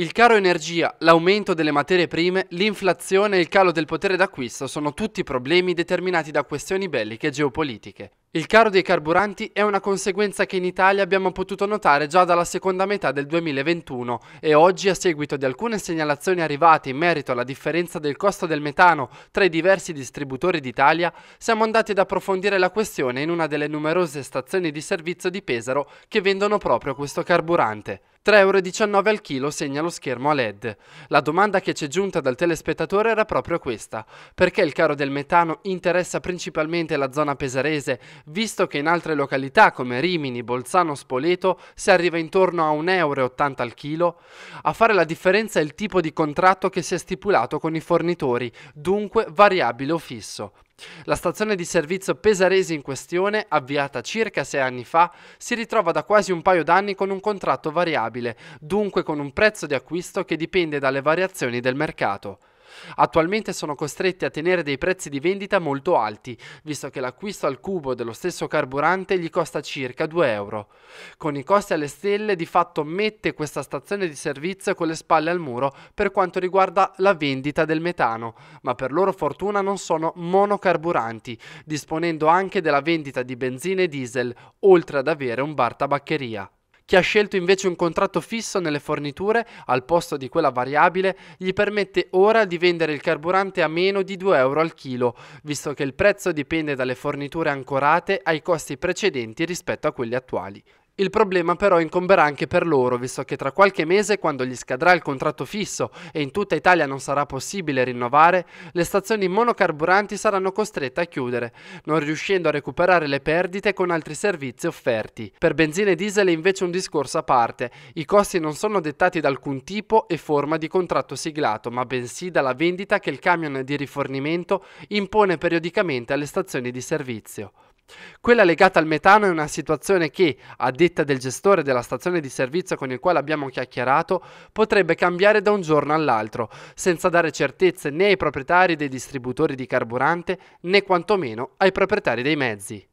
Il caro energia, l'aumento delle materie prime, l'inflazione e il calo del potere d'acquisto sono tutti problemi determinati da questioni belliche e geopolitiche. Il caro dei carburanti è una conseguenza che in Italia abbiamo potuto notare già dalla seconda metà del 2021 e oggi a seguito di alcune segnalazioni arrivate in merito alla differenza del costo del metano tra i diversi distributori d'Italia, siamo andati ad approfondire la questione in una delle numerose stazioni di servizio di Pesaro che vendono proprio questo carburante. 3,19€ al chilo segna lo schermo a LED. La domanda che ci è giunta dal telespettatore era proprio questa: perché il caro del metano interessa principalmente la zona pesarese, visto che in altre località come Rimini, Bolzano, Spoleto si arriva intorno a 1,80€ al chilo? A fare la differenza è il tipo di contratto che si è stipulato con i fornitori, dunque variabile o fisso. La stazione di servizio pesarese in questione, avviata circa sei anni fa, si ritrova da quasi un paio d'anni con un contratto variabile, dunque con un prezzo di acquisto che dipende dalle variazioni del mercato. Attualmente sono costretti a tenere dei prezzi di vendita molto alti, visto che l'acquisto al cubo dello stesso carburante gli costa circa 2 euro. Con i costi alle stelle di fatto mette questa stazione di servizio con le spalle al muro per quanto riguarda la vendita del metano, ma per loro fortuna non sono monocarburanti, disponendo anche della vendita di benzina e diesel, oltre ad avere un bar tabaccheria. Chi ha scelto invece un contratto fisso nelle forniture al posto di quella variabile gli permette ora di vendere il carburante a meno di 2 euro al chilo, visto che il prezzo dipende dalle forniture ancorate ai costi precedenti rispetto a quelli attuali. Il problema però incomberà anche per loro, visto che tra qualche mese, quando gli scadrà il contratto fisso e in tutta Italia non sarà possibile rinnovare, le stazioni monocarburanti saranno costrette a chiudere, non riuscendo a recuperare le perdite con altri servizi offerti. Per benzina e diesel è invece un discorso a parte, i costi non sono dettati da alcun tipo e forma di contratto siglato, ma bensì dalla vendita che il camion di rifornimento impone periodicamente alle stazioni di servizio. Quella legata al metano è una situazione che, a detta del gestore della stazione di servizio con il quale abbiamo chiacchierato, potrebbe cambiare da un giorno all'altro, senza dare certezze né ai proprietari dei distributori di carburante né quantomeno ai proprietari dei mezzi.